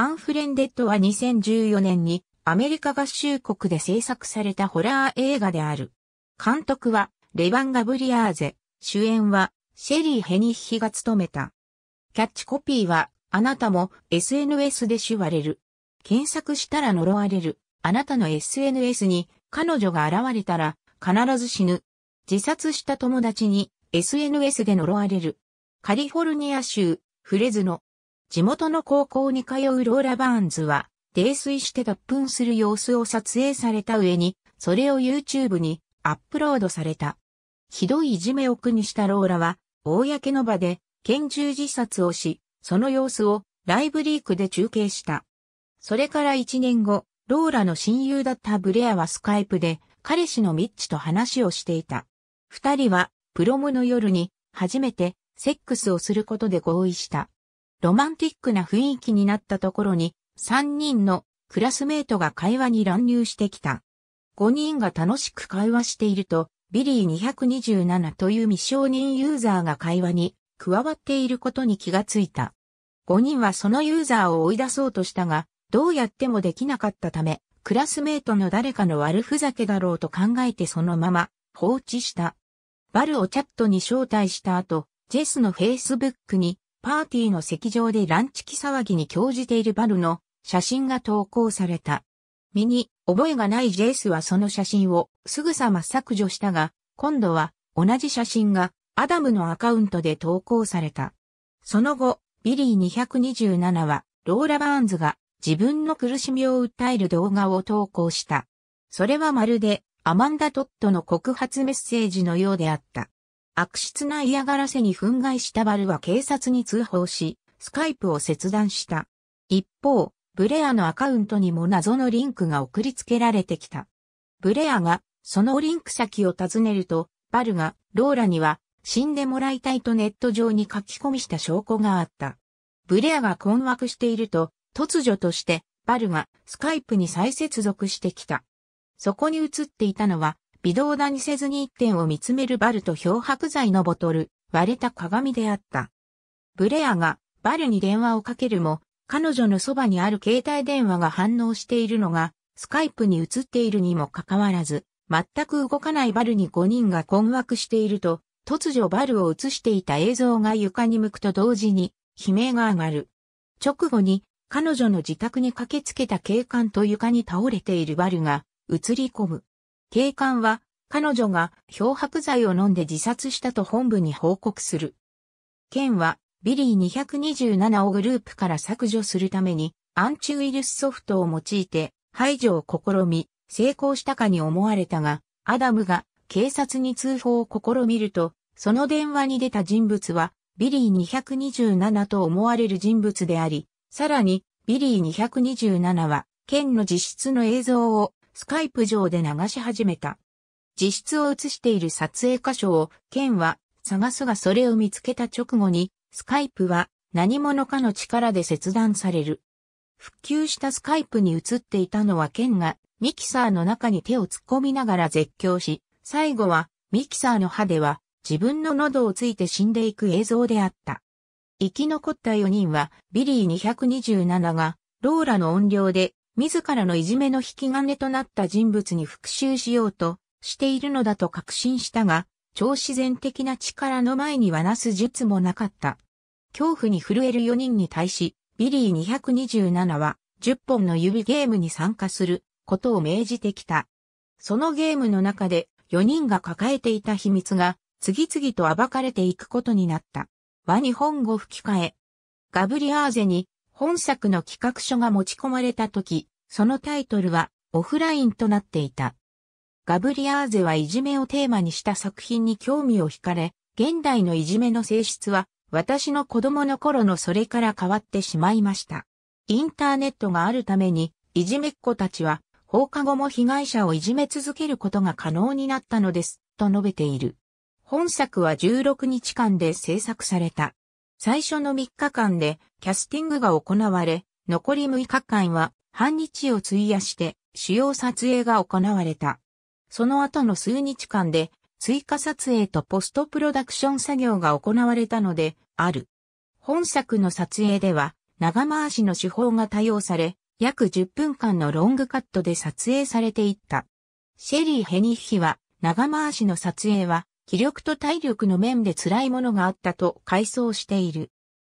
アンフレンデッドは2014年にアメリカ合衆国で制作されたホラー映画である。監督はレバン・ガブリアーゼ、主演はシェリー・ヘニッヒが務めた。キャッチコピーはあなたも SNS で手割れる。検索したら呪われる。あなたの SNS に彼女が現れたら必ず死ぬ。自殺した友達に SNS で呪われる。カリフォルニア州フレズノ。地元の高校に通うローラ・バーンズは、泥酔して脱粉する様子を撮影された上に、それを YouTube にアップロードされた。ひどいいじめを苦にしたローラは、公の場で拳銃自殺をし、その様子をライブリークで中継した。それから一年後、ローラの親友だったブレアはスカイプで彼氏のミッチと話をしていた。二人はプロムの夜に初めてセックスをすることで合意した。ロマンティックな雰囲気になったところに、3人のクラスメートが会話に乱入してきた。5人が楽しく会話していると、ビリー227という未承認ユーザーが会話に加わっていることに気がついた。5人はそのユーザーを追い出そうとしたが、どうやってもできなかったため、クラスメートの誰かの悪ふざけだろうと考えてそのまま放置した。バルをチャットに招待した後、ジェスの Facebook にパーティーの席上でランチキ騒ぎに興じているバルの写真が投稿された。身に覚えがないジェイスはその写真をすぐさま削除したが、今度は同じ写真がアダムのアカウントで投稿された。その後、ビリー227はローラ・バーンズが自分の苦しみを訴える動画を投稿した。それはまるでアマンダ・トットの告発メッセージのようであった。悪質な嫌がらせに憤慨したバルは警察に通報し、スカイプを切断した。一方、ブレアのアカウントにも謎のリンクが送りつけられてきた。ブレアが、そのリンク先を尋ねると、バルが、ローラには、死んでもらいたいとネット上に書き込みした証拠があった。ブレアが困惑していると、突如として、バルがスカイプに再接続してきた。そこに映っていたのは、微動だにせずに一点を見つめるバルと漂白剤のボトル、割れた鏡であった。ブレアがバルに電話をかけるも、彼女のそばにある携帯電話が反応しているのが、スカイプに映っているにもかかわらず、全く動かないバルに5人が困惑していると、突如バルを映していた映像が床に向くと同時に、悲鳴が上がる。直後に、彼女の自宅に駆けつけた警官と床に倒れているバルが、映り込む。警官は、彼女が漂白剤を飲んで自殺したと本部に報告する。県は、ビリー227をグループから削除するために、アンチウイルスソフトを用いて、排除を試み、成功したかに思われたが、アダムが警察に通報を試みると、その電話に出た人物は、ビリー227と思われる人物であり、さらに、ビリー227は、県の実質の映像をスカイプ上で流し始めた。自室を映している撮影箇所を、ケンは探すがそれを見つけた直後に、スカイプは何者かの力で切断される。復旧したスカイプに映っていたのはケンがミキサーの中に手を突っ込みながら絶叫し、最後はミキサーの歯では自分の喉をついて死んでいく映像であった。生き残った4人はビリー227がローラの音量で自らのいじめの引き金となった人物に復讐しようとしているのだと確信したが、超自然的な力の前にはなす術もなかった。恐怖に震える4人に対し、ビリー227は10本の指ゲームに参加することを命じてきた。そのゲームの中で4人が抱えていた秘密が次々と暴かれていくことになった。和日本語吹き替え。ガブリアーゼに本作の企画書が持ち込まれた時、そのタイトルはオフラインとなっていた。ガブリアーゼはいじめをテーマにした作品に興味を惹かれ、現代のいじめの性質は私の子供の頃のそれから変わってしまいました。インターネットがあるために、いじめっ子たちは放課後も被害者をいじめ続けることが可能になったのです、と述べている。本作は16日間で制作された。最初の3日間でキャスティングが行われ、残り6日間は半日を費やして主要撮影が行われた。その後の数日間で追加撮影とポストプロダクション作業が行われたのである。本作の撮影では長回しの手法が多用され、約10分間のロングカットで撮影されていった。シェリー・ヘニッヒは長回しの撮影は気力と体力の面で辛いものがあったと回想している。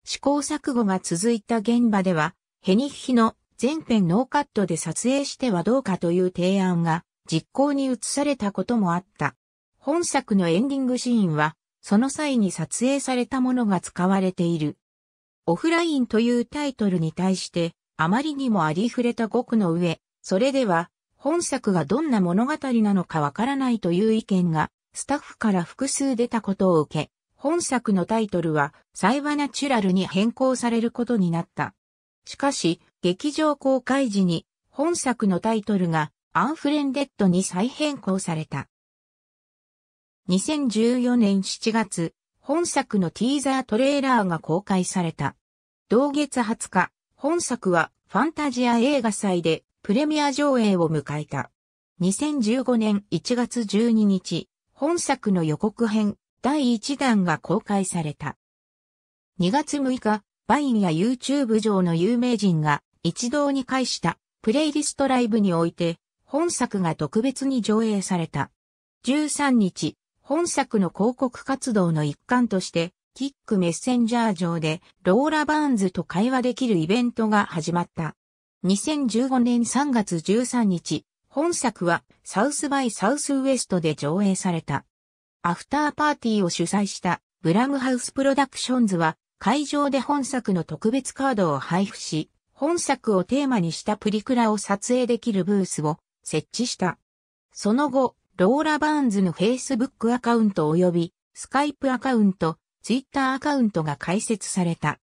試行錯誤が続いた現場では、ヘニッヒの全編ノーカットで撮影してはどうかという提案が実行に移されたこともあった。本作のエンディングシーンは、その際に撮影されたものが使われている。オフラインというタイトルに対して、あまりにもありふれた語句の上、それでは、本作がどんな物語なのかわからないという意見が、スタッフから複数出たことを受け、本作のタイトルは、サイバナチュラルに変更されることになった。しかし、劇場公開時に本作のタイトルがアンフレンデッドに再変更された。2014年7月、本作のティーザートレーラーが公開された。同月20日、本作はファンタジア映画祭でプレミア上映を迎えた。2015年1月12日、本作の予告編第1弾が公開された。2月6日、バインや YouTube 上の有名人が一堂に会したプレイリストライブにおいて本作が特別に上映された。13日、本作の広告活動の一環としてキックメッセンジャー上でローラ・バーンズと会話できるイベントが始まった。2015年3月13日、本作はサウスバイサウスウエストで上映された。アフターパーティーを主催したブラムハウスプロダクションズは会場で本作の特別カードを配布し、本作をテーマにしたプリクラを撮影できるブースを設置した。その後、ローラ・バーンズの Facebook アカウント及び Skype アカウント、Twitter アカウントが開設された。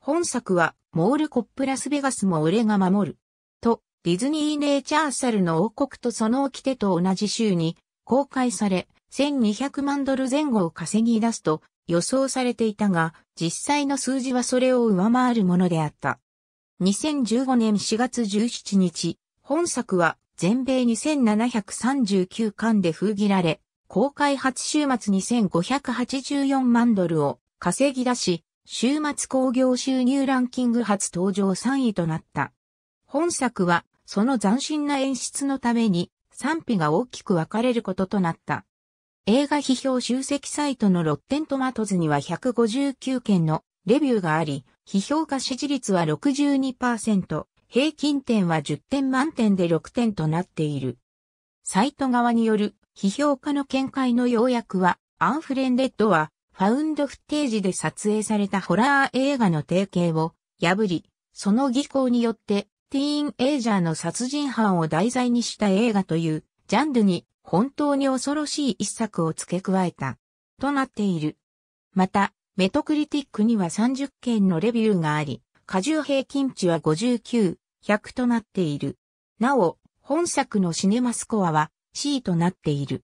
本作は、モールコップラスベガスも俺が守る。と、ディズニーネイチャーサルの王国とその掟と同じ週に公開され、1200万ドル前後を稼ぎ出すと予想されていたが、実際の数字はそれを上回るものであった。2015年4月17日、本作は全米2739巻で封切られ、公開初週末2584万ドルを稼ぎ出し、週末興行収入ランキング初登場3位となった。本作は、その斬新な演出のために、賛否が大きく分かれることとなった。映画批評集積サイトのロッテントマトズには159件のレビューがあり、批評家支持率は62%、平均点は10点満点で6点となっている。サイト側による批評家の見解の要約は、アンフレンデッドは、ファウンドフテージで撮影されたホラー映画の提携を破り、その技巧によって、ティーンエイジャーの殺人犯を題材にした映画という、ジャンルに本当に恐ろしい一作を付け加えた、となっている。また、メトクリティックには30件のレビューがあり、過重平均値は59、100となっている。なお、本作のシネマスコアは C となっている。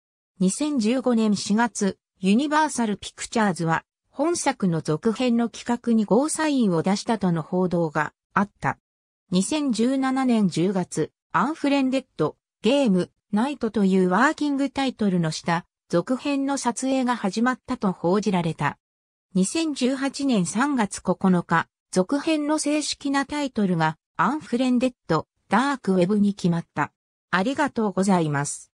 2015年4月、ユニバーサルピクチャーズは本作の続編の企画にゴーサインを出したとの報道があった。2017年10月、アンフレンデッド、ゲーム、ナイトというワーキングタイトルの下、続編の撮影が始まったと報じられた。2018年3月9日、続編の正式なタイトルがアンフレンデッド・ダークウェブに決まった。ありがとうございます。